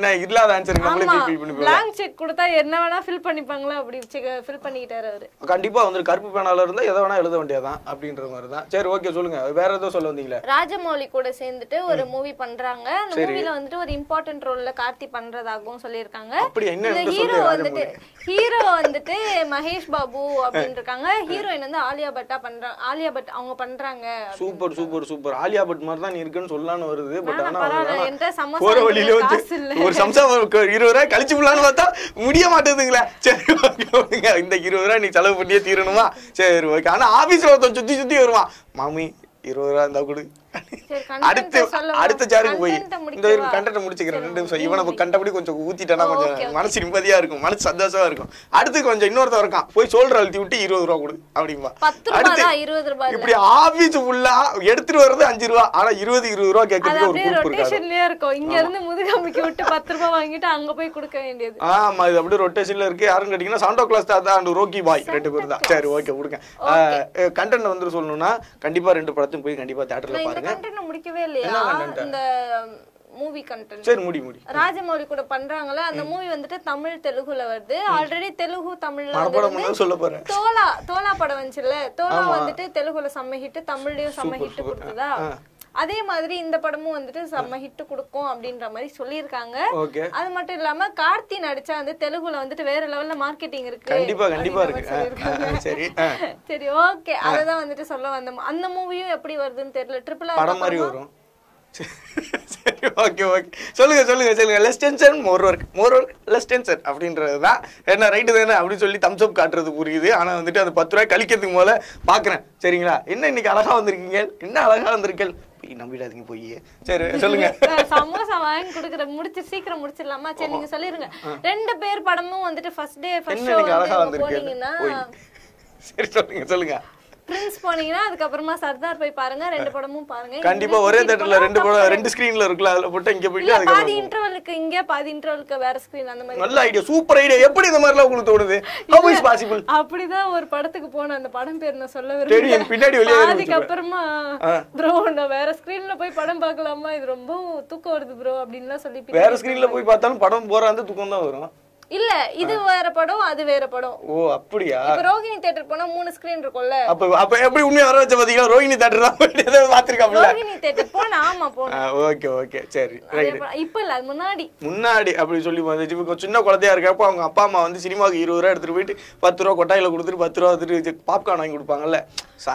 செக் கொடுத்தா என்ன வேணா ஃபில் பண்ணிப்பாங்களா அப்படி ஃபில் கண்டிப்பா கருப்பு வேணா எழுத அப்படின்ற சரி ஓகே சொல்லுங்க வேற சொல்ல வந்தீங்களா ராஜமௌலி கூட சேர்ந்துட்டு ஒரு மூவி பண்றாங்க அந்த வந்துட்டு ஒரு இம்பார்ட்டன்ட் ரோல்ல கார்த்தி பண்றதாகவும் சொல்லியிருக்காங்க அப்படி என்ன ஹீரோ வந்துட்டு ஹீரோ வந்துட்டு மகேஷ் பாபு அப்படின்னு இருக்காங்க ஹீரோயின் வந்து ஆலியா பட்டா பண்றாங்க ஆலியா பட் அவங்க பண்றாங்க super super super Alia Bhatt மாதிரி தான் இருக்குன்னு சொல்லலாம்னு வருது பட் போற வழியில வந்து ஒரு சம்சா இருபது ரூபாய் கழிச்சு போலான்னு பார்த்தா முடிய மாட்டேதுங்களே சரி இந்த இருபது ரூபாய் நீ செலவு பண்ணியே தீரணுமா சரி ஓகே ஆனா ஆபீஸ்ல ஒருத்தன் சுத்தி சுத்தி வருவான் மாமி இருபது ரூபா இருந்தா கொடு அடுத்து அடுத்த ஜாருக்கு போய் இந்த கண்டென்ட் முடிச்சுக்கிறேன் ரெண்டு நிமிஷம் இவனை கண்டபடி கொஞ்சம் ஊத்திட்டேன்னா கொஞ்சம் மனசு நிம்மதியா இருக்கும் மனசு சந்தோஷமா இருக்கும் அடுத்து கொஞ்சம் இன்னொருத்தன் இருக்கான் போய் சோல்டர் அழுத்தி விட்டு இருபது ரூபா கொடு அப்படிம்பா அடுத்து இப்படி ஆபீஸ் ஃபுல்லா எடுத்துட்டு வர்றது அஞ்சு ரூபா ஆனா இருபது இருபது ரூபா கேட்கறதுக்கு ஒரு ரொட்டேஷன்லயே இருக்கும் இங்க இருந்து முதுகம்பிக்கு விட்டு பத்து ரூபா வாங்கிட்டு அங்க போய் கொடுக்க வேண்டியது ஆமா இது அப்படியே ரொட்டேஷன்ல இருக்கு யாரும் கேட்டீங்கன்னா சாண்டோ கிளாஸ் தாத்தா அண்ட் ரோக்கி பாய் ரெண்டு பேரும் தான் சரி ஓகே கொடுங்க கண்டென்ட் வந்து சொல்லணும்னா கண்டிப்பா ரெண்டு படத்தையும் போய் கண்டிப்பா தியேட்டர்ல பாருங்க கண்டென்ட் முடிக்கவே இல்லையா இந்த மூவி கண்டென்ட் சரி முடி முடி ராஜமௌலி கூட பண்றாங்கல அந்த மூவி வந்துட்டு தமிழ் தெலுங்குல வருது ஆல்ரெடி தெலுங்கு தமிழ்ல வந்து சொல்ல போறேன் தோலா தோலா படம் வந்துச்சுல தோலா வந்துட்டு தெலுங்குல செம்ம ஹிட் தமிழ்லயும் செம்ம ஹிட் கொடுத்ததா அதே மாதிரி இந்த படமும் வந்துட்டு செம்ம ஹிட் கொடுக்கும் அப்படின்ற மாதிரி சொல்லியிருக்காங்க அது மட்டும் இல்லாம கார்த்தி நடிச்சா வந்து தெலுங்குல வந்துட்டு வேற லெவல்ல மார்க்கெட்டிங் இருக்கு கண்டிப்பா கண்டிப்பா இருக்கு சரி சரி ஓகே அததான் வந்துட்டு சொல்ல வந்தோம் அந்த மூவியும் எப்படி வருதுன்னு தெரியல ட்ரிபிள் ஆர் படம் மாதிரி வரும் ஓகே ஓகே சொல்லுங்க சொல்லுங்க சொல்லுங்க less tension more work more work less tension அப்படின்றது தான் என்ன ரைட்டு தானே அப்படின்னு சொல்லி தம்ஸ் காட்டுறது புரியுது ஆனால் வந்துட்டு அந்த பத்து ரூபாய் கழிக்கிறதுக்கு போல பார்க்குறேன் சரிங்களா என்ன இன்னைக்கு அழகாக வந்திருக்கீங்க என்ன அழகாக வந்திருக்கீங்க நம்பிடாதீங்க போய் சரி சொல்லுங்க சமோசா வாங்கி கொடுக்குற முடிச்சு சீக்கிரம் முடிச்சிடலாமா சரி நீங்க சொல்லிருங்க ரெண்டு பேர் படமும் வந்துட்டு ஃபர்ஸ்ட் டே ஃபர்ஸ்ட் ஷோ போனீங்கன்னா சரி சொல்லுங்க சொல்லுங்க பிரின்ஸ் போனீங்கன்னா அதுக்கப்புறமா சர்தார் போய் பாருங்க ரெண்டு படமும் பாருங்க கண்டிப்பா ஒரே தியேட்டர்ல ரெண்டு படம் ரெண்டு ஸ்கிரீன்ல இருக்குல்ல அதுல போட்டு இங்க போயிட்டு பாதி இன்டர்வலுக்கு இங்க பாதி இன்டர்வலுக்கு வேற ஸ்கிரீன் அந்த மாதிரி நல்ல ஐடியா சூப்பர் ஐடியா எப்படி இந்த மாதிரி உங்களுக்கு தோணுது ஹவ் இஸ் பாசிபிள் அப்படிதான் ஒரு படத்துக்கு போன அந்த படம் பேர் நான் சொல்ல விரும்புறேன் பின்னாடி வெளியே அதுக்கு அப்புறமா ப்ரோ நான் வேற ஸ்கிரீன்ல போய் படம் பார்க்கலாமா இது ரொம்ப தூக்கம் வருது ப்ரோ அப்படின்லாம் சொல்லி வேற ஸ்கிரீன்ல போய் பார்த்தாலும் படம் போற அந்த தூக்கம் தான் வரும் இல்ல இது வேற படம் அது வேற படம் ஓ அப்படியா இப்ப ரோகிணி தியேட்டர் போனா மூணு ஸ்கிரீன் இருக்கும்ல அப்ப அப்ப எப்படி உண்மையா வர வச்ச பாத்தீங்களா ரோகிணி தியேட்டர் தான் போயிட்டு பாத்திருக்காப்ல ரோகிணி தியேட்டர் போனா ஆமா போனா ஓகே ஓகே சரி இப்ப இல்ல முன்னாடி முன்னாடி அப்படி சொல்லி வந்துச்சு சின்ன குழந்தையா இருக்கப்போ அவங்க அப்பா அம்மா வந்து சினிமாவுக்கு இருபது ரூபா எடுத்துட்டு போயிட்டு பத்து ரூபா கொட்டாயில கொடுத்துட்டு பத்து ரூபா வந்துட்டு பாப்கார்ன் வாங்கி கொடுப்பாங்கல்ல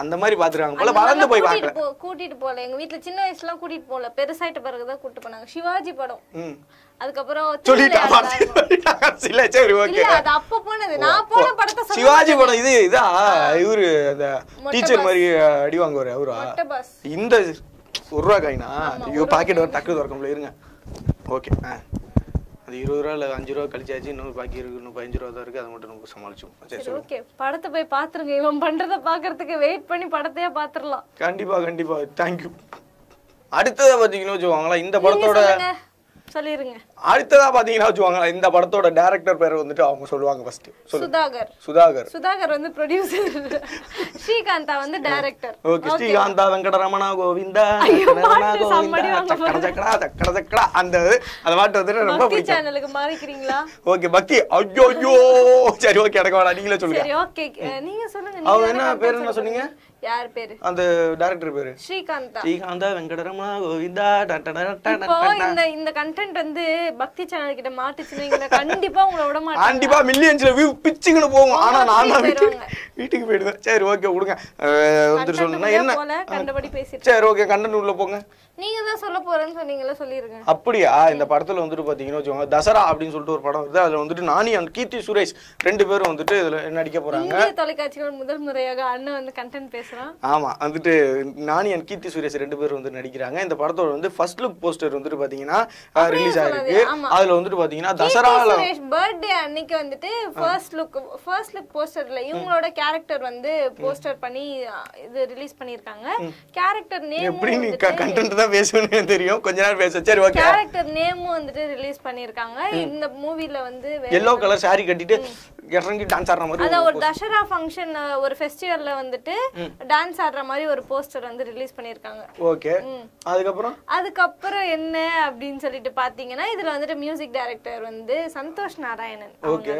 அந்த மாதிரி பாத்துருக்காங்க போல வளர்ந்து போய் பாக்கல கூட்டிட்டு போல எங்க வீட்டுல சின்ன வயசுல கூட்டிட்டு போல பெருசாயிட்ட பிறகுதான் கூட்டிட்டு போனாங்க சிவாஜி படம் அதுக்கப்புறம் சொல்லிட்டாங்க சிவாஜி படம் இது இதா இவரு அந்த டீச்சர் மாதிரி அடி இந்த ஒரு ரூபா காயினா ஐயோ பாக்கெட் டக்கு இருங்க ஓகே அது இருபது ரூபாய் அஞ்சு ரூபா கழிச்சாச்சு இன்னும் பாக்கி இருக்கு இன்னும் பதினஞ்சு ரூபா தான் இருக்கு அதை மட்டும் நம்ம சமாளிச்சோம் சரி ஓகே படத்தை போய் பாத்துருங்க இவன் பண்றத பாக்குறதுக்கு வெயிட் பண்ணி படத்தையே கண்டிப்பா கண்டிப்பா அடுத்ததை பார்த்தீங்கன்னா வச்சுக்கோங்களா இந்த படத்தோட சொல்லிருங்க அடுத்ததா பாத்தீங்கன்னா வச்சுவாங்க இந்த படத்தோட டைரக்டர் பேர் வந்துட்டு அவங்க சொல்லுவாங்க ஃபர்ஸ்ட் சுதாகர் சுதாகர் சுதாகர் வந்து ப்ரொடியூசர் ஸ்ரீகாந்தா வந்து டைரக்டர் ஓகே ஸ்ரீகாந்தா வெங்கடரமணா கோவிந்தா சக்கர சக்கர சக்கர அந்த அந்த பாட்டு வந்து ரொம்ப பிடிக்கும் சேனலுக்கு மாறிக்கிறீங்களா ஓகே பக்தி ஐயோ சரி ஓகே எனக்கு வேணாம் நீங்களே சொல்லுங்க சரி ஓகே நீங்க சொல்லுங்க அவங்க என்ன பேர் என்ன சொன்னீங்க யார் பேரு அந்த டைரக்டர் பேரு ஸ்ரீகாந்தா ஸ்ரீகாந்தா வெங்கடரமணா கோவிந்தா இப்போ இந்த இந்த கண்டென்ட் வந்து பக்தி சேனல் கிட்ட மாட்டுச்சுன்னு கண்டிப்பா உங்களை விட மாட்டாங்க கண்டிப்பா மில்லியன்ஸ்ல வியூ பிச்சுக்குன்னு போகும் ஆனா நான் வீட்டுக்கு போயிடுவேன் சரி ஓகே விடுங்க வந்துட்டு சொல்லுங்க என்ன சரி ஓகே கண்டன் உள்ள போங்க நீங்க தான் சொல்ல போறேன்னு சொன்னீங்களா சொல்லிருங்க அப்படியா இந்த படத்துல வந்துட்டு பாத்தீங்கன்னா தசரா அப்படின்னு சொல்லிட்டு ஒரு படம் வருது அதுல வந்துட்டு நானி அண்ட் கீர்த்தி சுரேஷ் ரெண்டு பேரும் வந்துட்டு இதுல நடிக்க போறாங்க தொலைக்காட்சிகள் முதல் முறையாக அண்ணன் வந்து கண்டென்ட் பேசுறான் ஆமா வந்துட்டு நானி அண்ட் கீர்த்தி சுரேஷ் ரெண்டு பேரும் வந்து நடிக்கிறாங்க இந்த படத்தோட வந்து ஃபர்ஸ்ட் லுக் போஸ்டர் வந்துட்டு பாத்தீங்கன்னா ரிலீஸ் ஆயிருக்கு அதுல வந்துட்டு பாத்தீங்கன்னா தசரா பர்த்டே அன்னைக்கு வந்துட்டு ஃபர்ஸ்ட் லுக் ஃபர்ஸ்ட் லுக் போஸ்டர்ல இவங்களோட கேரக்டர் கேரக்டர் வந்து போஸ்டர் பண்ணி இது ரிலீஸ் பண்ணிருக்காங்க கேரக்டர் நேம் எப்படி நீ கண்டென்ட் தான் பேசுவேன்னு தெரியும் கொஞ்ச நேரம் பேச சரி ஓகே கேரக்டர் நேமும் வந்துட்டு ரிலீஸ் பண்ணிருக்காங்க இந்த மூவில வந்து எல்லோ கலர் சாரி கட்டிட்டு இறங்கி டான்ஸ் ஆடுற மாதிரி அத ஒரு தசரா ஃபங்க்ஷன் ஒரு ஃபெஸ்டிவல்ல வந்துட்டு டான்ஸ் ஆடுற மாதிரி ஒரு போஸ்டர் வந்து ரிலீஸ் பண்ணிருக்காங்க ஓகே அதுக்கப்புறம் அதுக்கப்புறம் என்ன அப்படின்னு சொல்லிட்டு பாத்தீங்கன்னா இதுல வந்துட்டு மியூசிக் டைரக்டர் வந்து சந்தோஷ் நாராயணன் ஓகே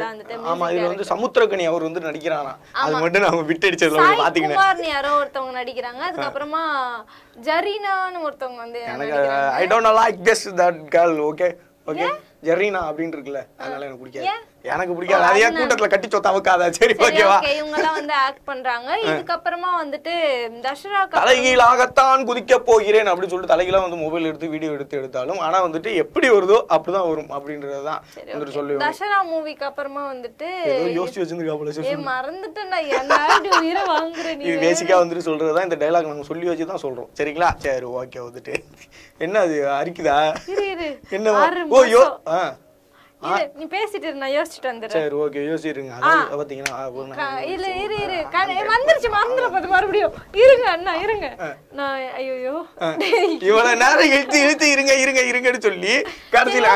ஆமா இதுல வந்து சமுத்திரகனி அவர் வந்து நடிக்கிறாராம் அது மட்டும் நான் விட்டு அடிச்சதுல பாத்தீங்கன்னா யாரோ ஒருத்தவங்க நடிக்கிறாங்க அதுக்கப்புறமா ஜரீனான்னு ஒருத்தவங்க வந்து I don't like this that girl okay okay Zarina அப்படின்னு இருக்குல்ல அதனால எனக்கு பிடிக்காது எனக்கு பிடிக்காது அதையா கூட்டத்துல கட்டி சொத்த அவுக்காத சரி ஓகேவா இவங்க எல்லாம் வந்து ஆக்ட் பண்றாங்க இதுக்கப்புறமா வந்துட்டு தசரா தலைகீழாகத்தான் குதிக்க போகிறேன் அப்படி சொல்லிட்டு தலைகீழா வந்து மொபைல் எடுத்து வீடியோ எடுத்து எடுத்தாலும் ஆனா வந்துட்டு எப்படி வருதோ அப்படிதான் வரும் அப்படின்றதுதான் தான் வந்துட்டு சொல்லுவேன் தசரா மூவிக்கு அப்புறமா வந்துட்டு யோசிச்சு வச்சிருக்கா போல சொல்லி மறந்துட்டேன்டா என்ன உயிரை வாங்குறேன் இது பேசிக்கா வந்துட்டு சொல்றதுதான் இந்த டைலாக் நம்ம சொல்லி வச்சு தான் சொல்றோம் சரிங்களா சரி ஓகே வந்துட்டு என்ன அது அரிக்குதா என்ன ஓயோ யோ ஆ நீ பேசிட்டு நான் யோசிச்சிட்டு வந்துறேன் சரி ஓகே யோசிச்சிருங்க அதான் பாத்தீங்கன்னா இல்ல இரு இரு வந்துருச்சு மறந்துற பாத்து மறுபடியும் இருங்க அண்ணா இருங்க நான் ஐயோ இவ்வளவு நேரம் இழுத்து இழுத்து இருங்க இருங்க இருங்கன்னு சொல்லி கடைசில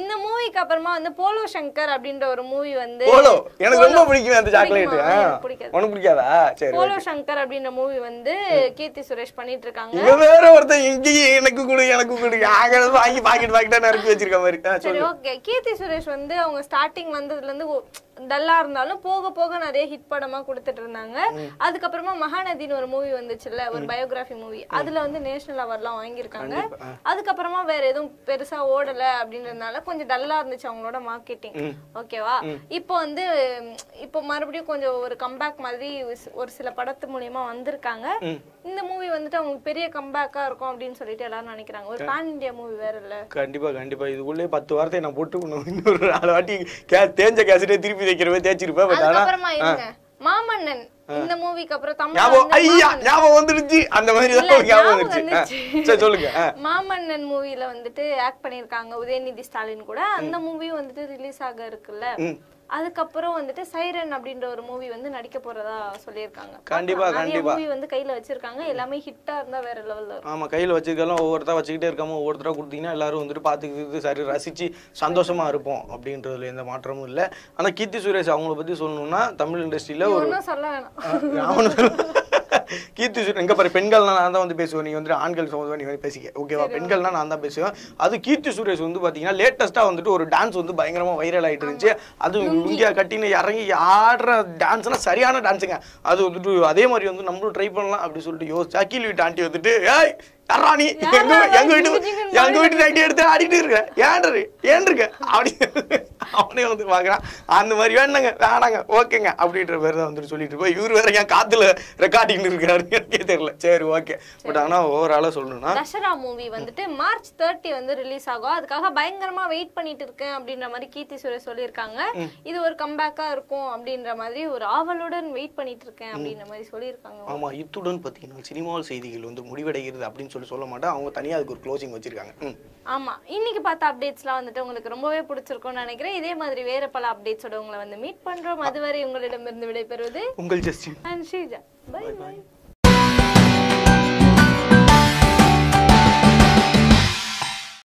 இந்த மூவிக்கு அப்புறமா வந்து போலோ சங்கர் அப்படின்ற ஒரு மூவி வந்து போலோ எனக்கு ரொம்ப பிடிக்கும் அந்த சாக்லேட் உனக்கு பிடிக்காதா சரி போலோ சங்கர் அப்படின்ற மூவி வந்து கீர்த்தி சுரேஷ் பண்ணிட்டு இருக்காங்க இவ வேற ஒருத்தன் இங்கேயும் எனக்கு கொடு எனக்கு கொடு ஆகிறது வாங்கி பாக்கெட் பாக்கெட்டா நறுக்கி வச்சிருக்க மாதிரி சரி ஓகே கீர்த்தி சுரேஷ் வந்து அவங்க ஸ்டார்டிங் வந்ததுல இருந்து டல்லா இருந்தாலும் போக போக நிறைய ஹிட் படமா கொடுத்துட்டு இருந்தாங்க அதுக்கப்புறமா மகாநதினு ஒரு மூவி வந்துச்சுல்ல ஒரு பயோகிராபி மூவி அதுல வந்து நேஷனல் அவார்ட்லாம் வாங்கியிருக்காங்க அதுக்கப்புறமா வேற எதுவும் பெருசா ஓடல அப்படின்றதுனால கொஞ்சம் டல்லா இருந்துச்சு அவங்களோட மார்க்கெட்டிங் ஓகேவா இப்போ வந்து இப்போ மறுபடியும் கொஞ்சம் ஒரு கம்பேக் மாதிரி ஒரு சில படத்து மூலியமா வந்திருக்காங்க இந்த மூவி வந்துட்டு அவங்களுக்கு பெரிய கம்பேக்கா இருக்கும் அப்படின்னு சொல்லிட்டு எல்லாரும் நினைக்கிறாங்க ஒரு பேன் இந்தியா மூவி வேற இல்ல கண்டிப்பா கண்டிப்பா இதுக்குள்ளே பத்து வார்த்தை நான் போட்டு காரணம் இன்னொரு நாலு வாட்டி தேஞ்ச கேசட்டே திருப்பி வைக்கிற மாதிரி தேய்ச்சிருப்பேன் மாமன்னன் இந்த மூவிக்கு அப்புறம் தமிழ் ஐயா ஞாபகம் வந்துருச்சு அந்த மாதிரி தான் ஞாபகம் வந்துருச்சு சொல்லுங்க மாமன்னன் மூவில வந்துட்டு ஆக்ட் பண்ணிருக்காங்க உதயநிதி ஸ்டாலின் கூட அந்த மூவி வந்துட்டு ரிலீஸ் ஆக இருக்குல்ல அதுக்கப்புறம் வந்துட்டு சைரன் அப்படின்ற ஒரு மூவி வந்து நடிக்க போறதா சொல்லியிருக்காங்க கண்டிப்பா கண்டிப்பா மூவி வந்து கையில வச்சிருக்காங்க எல்லாமே ஹிட்டா இருந்தா வேற லெவல்ல ஆமா கையில வச்சிருக்கலாம் ஒவ்வொருத்தரா வச்சுக்கிட்டே இருக்காம ஒவ்வொருத்தரா கொடுத்தீங்கன்னா எல்லாரும் வந்துட்டு பாத்துக்கிட்டு சரி ரசிச்சு சந்தோஷமா இருப்போம் அப்படின்றதுல எந்த மாற்றமும் இல்லை ஆனா கீர்த்தி சுரேஷ் அவங்கள பத்தி சொல்லணும்னா தமிழ் இண்டஸ்ட்ரியில ஒரு சொல்ல வேணாம் கீர்த்தி சுரேஷ் எங்கே பாரு பெண்கள்னா நான் தான் வந்து பேசுவேன் நீ வந்து ஆண்கள் சொல்லுவேன் நீ வந்து பேசிக்க ஓகேவா பெண்கள்னா நான் தான் பேசுவேன் அது கீர்த்தி சுரேஷ் வந்து பாத்தீங்கன்னா லேட்டஸ்டா வந்துட்டு ஒரு டான்ஸ் வந்து பயங்கரமாக வைரல் ஆயிட்டு இருந்துச்சு அது இந்தியா கட்டினு இறங்கி ஆடுற டான்ஸ்னா சரியான டான்ஸுங்க அது வந்துட்டு அதே மாதிரி வந்து நம்மளும் ட்ரை பண்ணலாம் அப்படின்னு சொல்லிட்டு யோசிச்சு அகில் வீட்டு ஆண்டி வந்துட்டு ஏய் யாரா எங்க எங்க வீட்டு எங்க வீட்டு நைட்டி எடுத்து ஆடிட்டு இருக்க ஏன்றது ஏன் இருக்க அப்படி அவனே வந்து பார்க்குறான் அந்த மாதிரி வேணுங்க வேணாங்க ஓகேங்க அப்படின்ற பேர் தான் வந்துட்டு சொல்லிட்டு இருப்போம் இவர் வேற ஏன் காத்துல ரெக்கார்டிங் இருக்காரு எனக்கே தெரியல சரி ஓகே பட் ஆனால் ஓவராலாக சொல்லணும்னா தசரா மூவி வந்துட்டு மார்ச் தேர்ட்டி வந்து ரிலீஸ் ஆகும் அதுக்காக பயங்கரமா வெயிட் பண்ணிட்டு இருக்கேன் அப்படின்ற மாதிரி கீர்த்தி சுரேஷ் சொல்லியிருக்காங்க இது ஒரு கம்பேக்கா இருக்கும் அப்படின்ற மாதிரி ஒரு ஆவலுடன் வெயிட் பண்ணிட்டு இருக்கேன் அப்படின்ற மாதிரி சொல்லியிருக்காங்க ஆமா இத்துடன் பார்த்தீங்கன்னா சினிமாவில் செய்திகள் வந்து முடிவடைகிறது அப்படின்னு அப்படின்னு சொல்லி சொல்ல மாட்டேன் அவங்க தனியாக அதுக்கு ஒரு க்ளோசிங் வச்சிருக்காங்க ஆமா இன்னைக்கு பார்த்த அப்டேட்ஸ்லாம் வந்துட்டு உங்களுக்கு ரொம்பவே பிடிச்சிருக்கும்னு நினைக்கிறேன் இதே மாதிரி வேற பல அப்டேட்ஸோட உங்களை வந்து மீட் பண்றோம் அதுவரை உங்களிடமிருந்து விடைபெறுவது உங்கள் ஜஸ்டின் அண்ட் பை பை